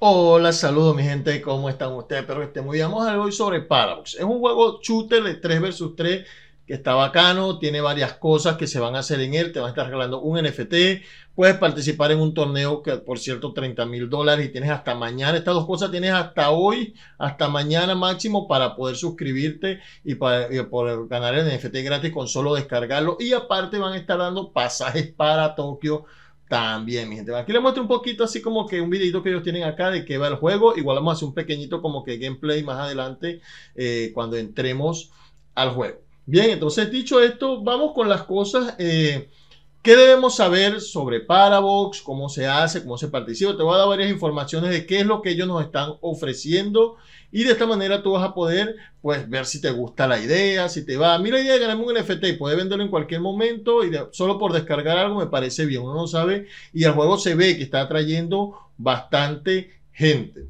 Hola, saludos mi gente, ¿cómo están ustedes? Pero este muy bien. Vamos a hablar hoy sobre Paradox. Es un juego shooter de 3 vs 3 que está bacano, tiene varias cosas que se van a hacer en él, te van a estar regalando un NFT, puedes participar en un torneo que por cierto 30 mil dólares y tienes hasta mañana, estas dos cosas tienes hasta hoy, hasta mañana máximo para poder suscribirte y para y poder ganar el NFT gratis con solo descargarlo y aparte van a estar dando pasajes para Tokio también, mi gente. Aquí les muestro un poquito así como que un videito que ellos tienen acá de que va el juego. Igual vamos a hacer un pequeñito como que gameplay más adelante eh, cuando entremos al juego. Bien, entonces dicho esto, vamos con las cosas eh, ¿Qué debemos saber sobre Parabox? ¿Cómo se hace? ¿Cómo se participa? Te voy a dar varias informaciones de qué es lo que ellos nos están ofreciendo y de esta manera tú vas a poder pues ver si te gusta la idea, si te va. Mira la idea de ganarme un NFT y poder venderlo en cualquier momento y solo por descargar algo me parece bien, uno no sabe y el juego se ve que está atrayendo bastante gente.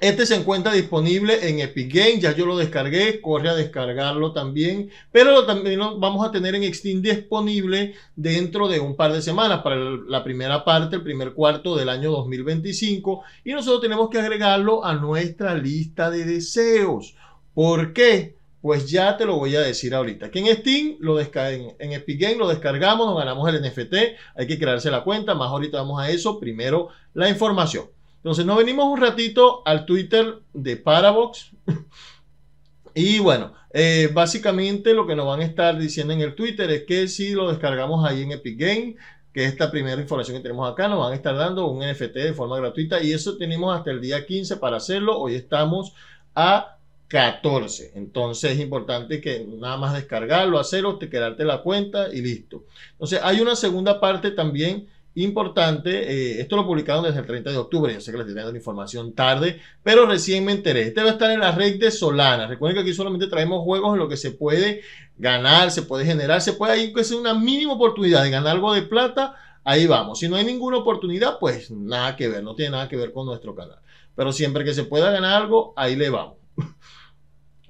Este se encuentra disponible en Epic Games, ya yo lo descargué, corre a descargarlo también, pero también lo vamos a tener en Steam disponible dentro de un par de semanas para la primera parte, el primer cuarto del año 2025 y nosotros tenemos que agregarlo a nuestra lista de deseos. ¿Por qué? Pues ya te lo voy a decir ahorita. Que en Steam, lo en, en Epic Games lo descargamos, nos ganamos el NFT, hay que crearse la cuenta, más ahorita vamos a eso, primero la información. Entonces nos venimos un ratito al Twitter de Parabox. y bueno, eh, básicamente lo que nos van a estar diciendo en el Twitter es que si lo descargamos ahí en Epic Game, que es esta primera información que tenemos acá, nos van a estar dando un NFT de forma gratuita y eso tenemos hasta el día 15 para hacerlo. Hoy estamos a 14. Entonces es importante que nada más descargarlo, hacerlo, te quedarte la cuenta y listo. Entonces hay una segunda parte también importante, eh, esto lo publicaron desde el 30 de octubre, yo sé que les estoy dando la información tarde, pero recién me enteré. Este va a estar en la red de Solana. Recuerden que aquí solamente traemos juegos en lo que se puede ganar, se puede generar, se puede ahí que una mínima oportunidad de ganar algo de plata, ahí vamos. Si no hay ninguna oportunidad, pues nada que ver, no tiene nada que ver con nuestro canal. Pero siempre que se pueda ganar algo, ahí le vamos.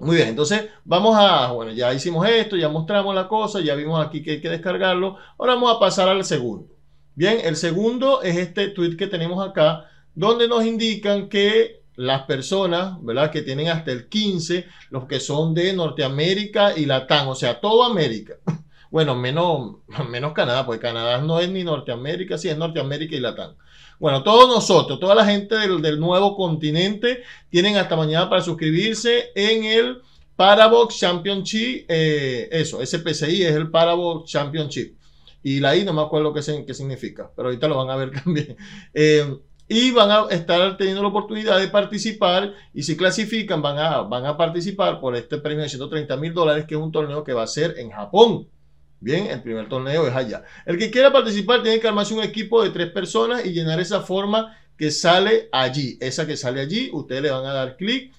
Muy bien, entonces vamos a, bueno, ya hicimos esto, ya mostramos la cosa, ya vimos aquí que hay que descargarlo. Ahora vamos a pasar al segundo. Bien, el segundo es este tweet que tenemos acá, donde nos indican que las personas, ¿verdad? Que tienen hasta el 15, los que son de Norteamérica y Latam, o sea, toda América. Bueno, menos, menos Canadá, porque Canadá no es ni Norteamérica, sí es Norteamérica y Latam. Bueno, todos nosotros, toda la gente del, nuevo continente, tienen hasta mañana para suscribirse en el Parabox Championship. Eh, eso, SPCI es el Parabox Championship y la I no me acuerdo qué, que significa, pero ahorita lo van a ver también. Eh, y van a estar teniendo la oportunidad de participar y si clasifican van a, van a participar por este premio de 130 mil dólares que es un torneo que va a ser en Japón. Bien, el primer torneo es allá. El que quiera participar tiene que armarse un equipo de tres personas y llenar esa forma que sale allí. Esa que sale allí, ustedes le van a dar clic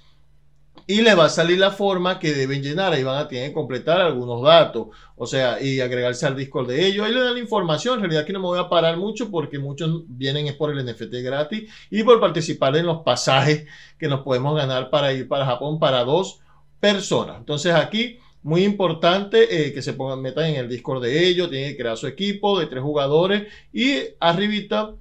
y les va a salir la forma que deben llenar. Ahí van a tener que completar algunos datos, o sea, y agregarse al Discord de ellos. Ahí le dan la información. En realidad, aquí no me voy a parar mucho porque muchos vienen es por el NFT gratis y por participar en los pasajes que nos podemos ganar para ir para Japón para dos personas. Entonces, aquí. Muy importante eh, que se pongan metas en el Discord de ellos, tienen que crear su equipo de tres jugadores y arribita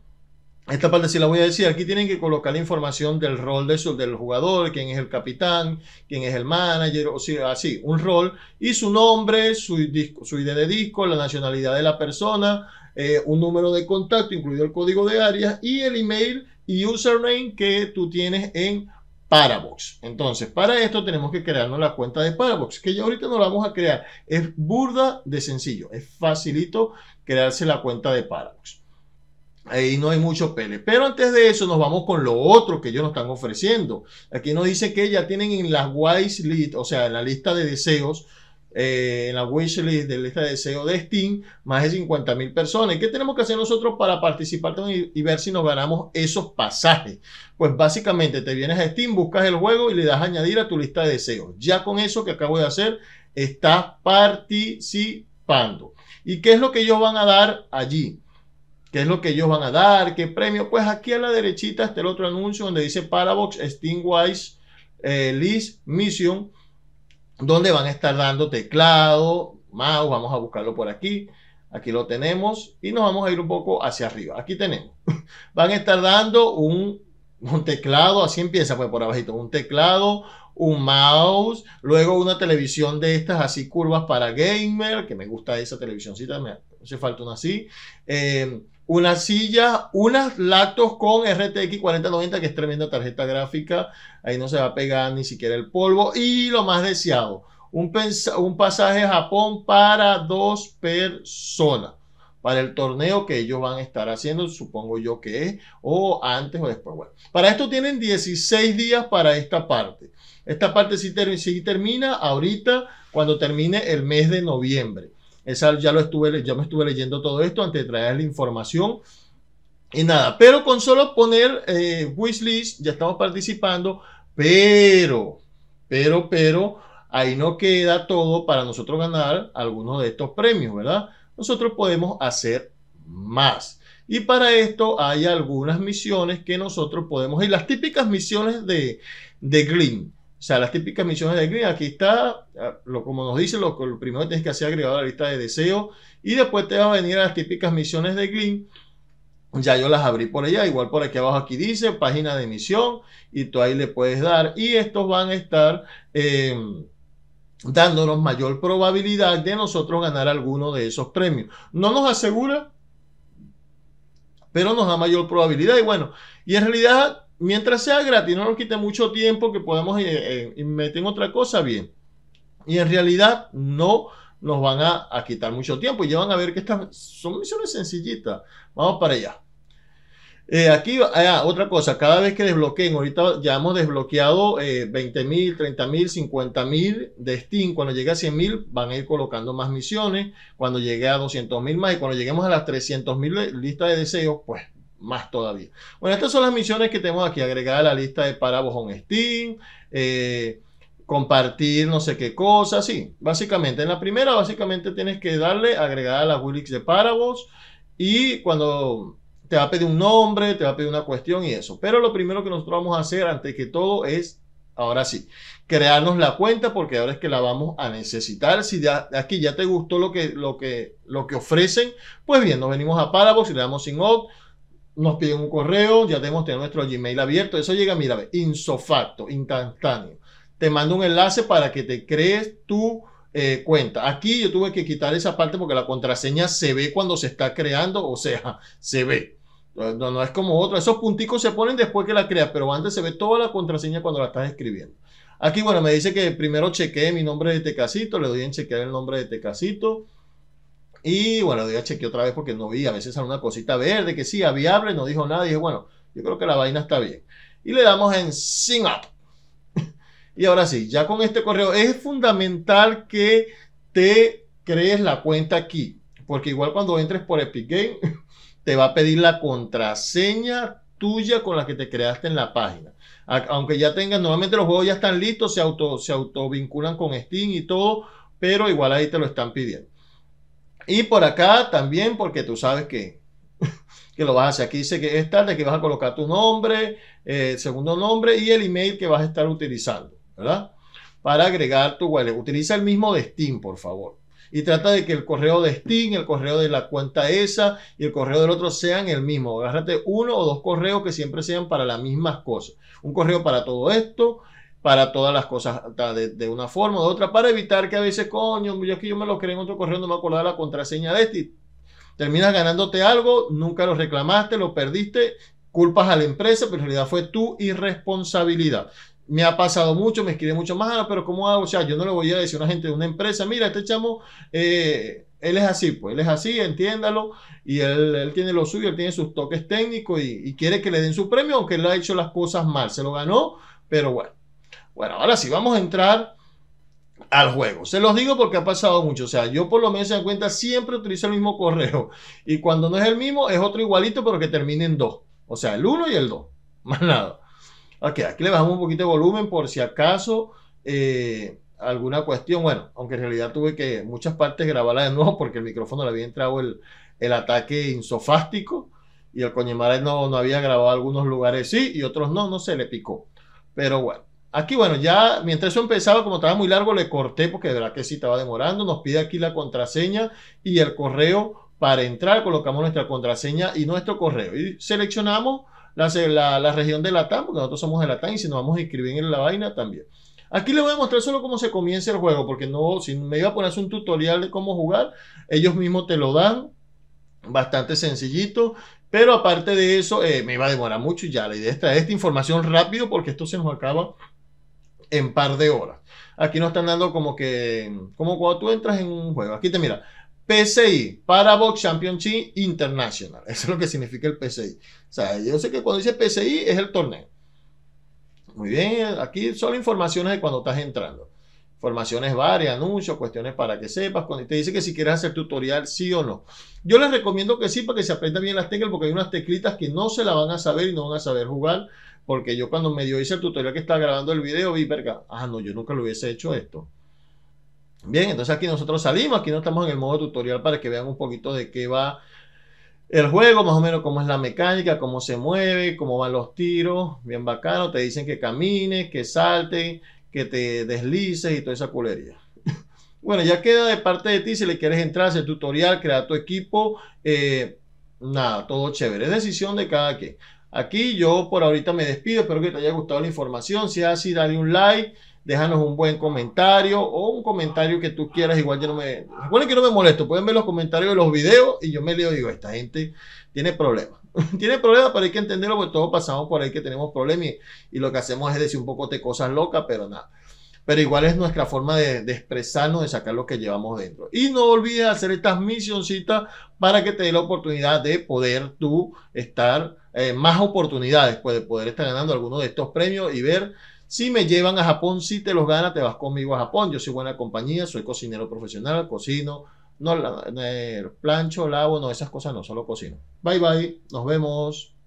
esta parte sí la voy a decir. Aquí tienen que colocar la información del rol de su, del jugador, quién es el capitán, quién es el manager, o sea, así, un rol y su nombre, su, su ID de disco, la nacionalidad de la persona, eh, un número de contacto, incluido el código de área, y el email y username que tú tienes en Parabox. Entonces, para esto tenemos que crearnos la cuenta de Parabox, que ya ahorita no la vamos a crear. Es burda de sencillo, es facilito crearse la cuenta de Parabox. Ahí no hay mucho pele. Pero antes de eso, nos vamos con lo otro que ellos nos están ofreciendo. Aquí nos dice que ya tienen en la wise list, o sea, en la lista de deseos, eh, en la list de la lista de deseos de Steam, más de 50 mil personas. qué tenemos que hacer nosotros para participar y, y, ver si nos ganamos esos pasajes? Pues básicamente te vienes a Steam, buscas el juego y le das añadir a tu lista de deseos. Ya con eso que acabo de hacer, estás participando. ¿Y qué es lo que ellos van a dar allí? qué es lo que ellos van a dar, qué premio. Pues aquí a la derechita está el otro anuncio donde dice Parabox Steamwise eh, List Mission, donde van a estar dando teclado, mouse, vamos a buscarlo por aquí. Aquí lo tenemos y nos vamos a ir un poco hacia arriba. Aquí tenemos. Van a estar dando un, teclado, así empieza pues por abajito, un teclado, un mouse, luego una televisión de estas así curvas para gamer, que me gusta esa televisioncita, me hace falta una así. Eh, una silla, unas lactos con RTX 4090, que es tremenda tarjeta gráfica. Ahí no se va a pegar ni siquiera el polvo. Y lo más deseado, un, pasaje a Japón para dos personas. Para el torneo que ellos van a estar haciendo, supongo yo que es, o antes o después. Bueno, para esto tienen 16 días para esta parte. Esta parte sí termina ahorita, cuando termine el mes de noviembre. Esa ya lo estuve, ya me estuve leyendo todo esto antes de traer la información. Y nada, pero con solo poner eh, wishlist ya estamos participando, pero, pero, pero, ahí no queda todo para nosotros ganar algunos de estos premios, ¿verdad? Nosotros podemos hacer más. Y para esto hay algunas misiones que nosotros podemos, y las típicas misiones de, de Gleam. O sea, las típicas misiones de Green, aquí está, ah, lo, como nos dice, lo, primero que tienes que hacer es agregar la lista de deseos y después te va a venir a las típicas misiones de Green. Ya yo las abrí por allá, igual por aquí abajo aquí dice página de misión y tú ahí le puedes dar y estos van a estar eh, dándonos mayor probabilidad de nosotros ganar alguno de esos premios. No nos asegura, pero nos da mayor probabilidad y bueno, y en realidad mientras sea gratis, no nos quite mucho tiempo que podemos meter eh, eh, otra cosa, bien. Y en realidad no nos van a, quitar mucho tiempo. Y ya van a ver que estas son misiones sencillitas. Vamos para allá. Eh, aquí, ah, otra cosa, cada vez que desbloqueen, ahorita ya hemos desbloqueado eh, 20 mil, 30 mil, mil de Steam. Cuando llegue a 100.000, van a ir colocando más misiones. Cuando llegue a 200.000 mil más y cuando lleguemos a las 300.000 mil listas de deseos, pues más todavía. Bueno, estas son las misiones que tenemos aquí agregar la lista de parabos on Steam, eh, compartir no sé qué cosas sí. Básicamente, en la primera, básicamente tienes que darle agregar a las Willix de Paravos y cuando te va a pedir un nombre, te va a pedir una cuestión y eso. Pero lo primero que nosotros vamos a hacer, antes que todo, es ahora sí, crearnos la cuenta porque ahora es que la vamos a necesitar. Si ya, aquí ya te gustó lo que, lo que, lo que ofrecen, pues bien, nos venimos a Parabox y le damos sin out nos piden un correo, ya tenemos tener nuestro Gmail abierto. Eso llega, mira, insofacto, instantáneo. Te mando un enlace para que te crees tu eh, cuenta. Aquí yo tuve que quitar esa parte porque la contraseña se ve cuando se está creando, o sea, se ve. No, es como otro Esos punticos se ponen después que la creas, pero antes se ve toda la contraseña cuando la estás escribiendo. Aquí, bueno, me dice que primero chequeé mi nombre de Tecasito, le doy en chequear el nombre de Tecasito. Y bueno, ya chequeé otra vez porque no vi, a veces sale una cosita verde que sí, viable no dijo nada, y dije, bueno, yo creo que la vaina está bien. Y le damos en Sign Up. y ahora sí, ya con este correo es fundamental que te crees la cuenta aquí, porque igual cuando entres por Epic Game te va a pedir la contraseña tuya con la que te creaste en la página. Aunque ya tengas, normalmente los juegos ya están listos, se auto se autovinculan con Steam y todo, pero igual ahí te lo están pidiendo. Y por acá también, porque tú sabes que, que lo vas a hacer. Aquí dice que es tarde, que vas a colocar tu nombre, eh, segundo nombre y el email que vas a estar utilizando, ¿verdad? Para agregar tu wallet. Utiliza el mismo de Steam, por favor. Y trata de que el correo de Steam, el correo de la cuenta esa y el correo del otro sean el mismo. Agárrate uno o dos correos que siempre sean para las mismas cosas. Un correo para todo esto, para todas las cosas de, una forma o otra, para evitar que a veces, coño, yo es que yo me lo creé en otro correo, no me acordaba la contraseña de este. Terminas ganándote algo, nunca lo reclamaste, lo perdiste, culpas a la empresa, pero en realidad fue tu irresponsabilidad. Me ha pasado mucho, me escribe mucho más, pero ¿cómo hago? O sea, yo no le voy a decir a una gente de una empresa, mira, este chamo, eh, él es así, pues él es así, entiéndalo, y él, tiene lo suyo, él tiene sus toques técnicos y, y quiere que le den su premio, aunque él ha hecho las cosas mal, se lo ganó, pero bueno. Bueno, ahora sí, vamos a entrar al juego. Se los digo porque ha pasado mucho. O sea, yo por lo menos se dan cuenta, siempre utilizo el mismo correo. Y cuando no es el mismo, es otro igualito, pero que termine en dos. O sea, el uno y el dos. Más nada. Ok, aquí le bajamos un poquito de volumen por si acaso eh, alguna cuestión. Bueno, aunque en realidad tuve que muchas partes grabarla de nuevo porque el micrófono le había entrado el, el ataque insofástico y el coñemara no, no había grabado algunos lugares sí y otros no, no se le picó. Pero bueno. Aquí, bueno, ya mientras eso empezaba, como estaba muy largo, le corté porque de verdad que sí estaba demorando. Nos pide aquí la contraseña y el correo para entrar. Colocamos nuestra contraseña y nuestro correo y seleccionamos la, región de Latam, porque nosotros somos de Latam y si nos vamos a inscribir en la vaina también. Aquí les voy a mostrar solo cómo se comienza el juego, porque no, si me iba a poner un tutorial de cómo jugar, ellos mismos te lo dan. Bastante sencillito. Pero aparte de eso, eh, me iba a demorar mucho y ya la idea es traer esta información rápido porque esto se nos acaba en par de horas. Aquí nos están dando como que, como cuando tú entras en un juego. Aquí te mira, PCI, Parabox Championship International. Eso es lo que significa el PCI. O sea, yo sé que cuando dice PCI es el torneo. Muy bien, aquí solo informaciones de cuando estás entrando. Informaciones varias, anuncios, cuestiones para que sepas. Cuando te dice que si quieres hacer tutorial, sí o no. Yo les recomiendo que sí, para que se aprendan bien las teclas, porque hay unas teclitas que no se la van a saber y no van a saber jugar porque yo cuando me dio hice el tutorial que estaba grabando el video, vi, ah, no, yo nunca lo hubiese hecho esto. Bien, entonces aquí nosotros salimos, aquí no estamos en el modo tutorial para que vean un poquito de qué va el juego, más o menos cómo es la mecánica, cómo se mueve, cómo van los tiros, bien bacano, te dicen que camines, que salte, que te deslices y toda esa culería. bueno, ya queda de parte de ti si le quieres entrar, hacer tutorial, crear tu equipo, eh, nada, todo chévere, es decisión de cada quien aquí. Yo por ahorita me despido, espero que te haya gustado la información. Si es así, dale un like, déjanos un buen comentario o un comentario que tú quieras. Igual yo no me... Bueno, que no me molesto, pueden ver los comentarios de los videos y yo me leo y digo, esta gente tiene problemas. tiene problemas, pero hay que entenderlo porque todos pasamos por ahí que tenemos problemas y lo que hacemos es decir un poco de cosas locas, pero nada pero igual es nuestra forma de, expresarnos, de sacar lo que llevamos dentro. Y no olvides hacer estas misioncitas para que te dé la oportunidad de poder tú estar, eh, más oportunidades, pues poder estar ganando alguno de estos premios y ver si me llevan a Japón, si te los gana, te vas conmigo a Japón. Yo soy buena compañía, soy cocinero profesional, cocino, no, eh, plancho, lavo, no, esas cosas no, solo cocino. Bye bye, nos vemos.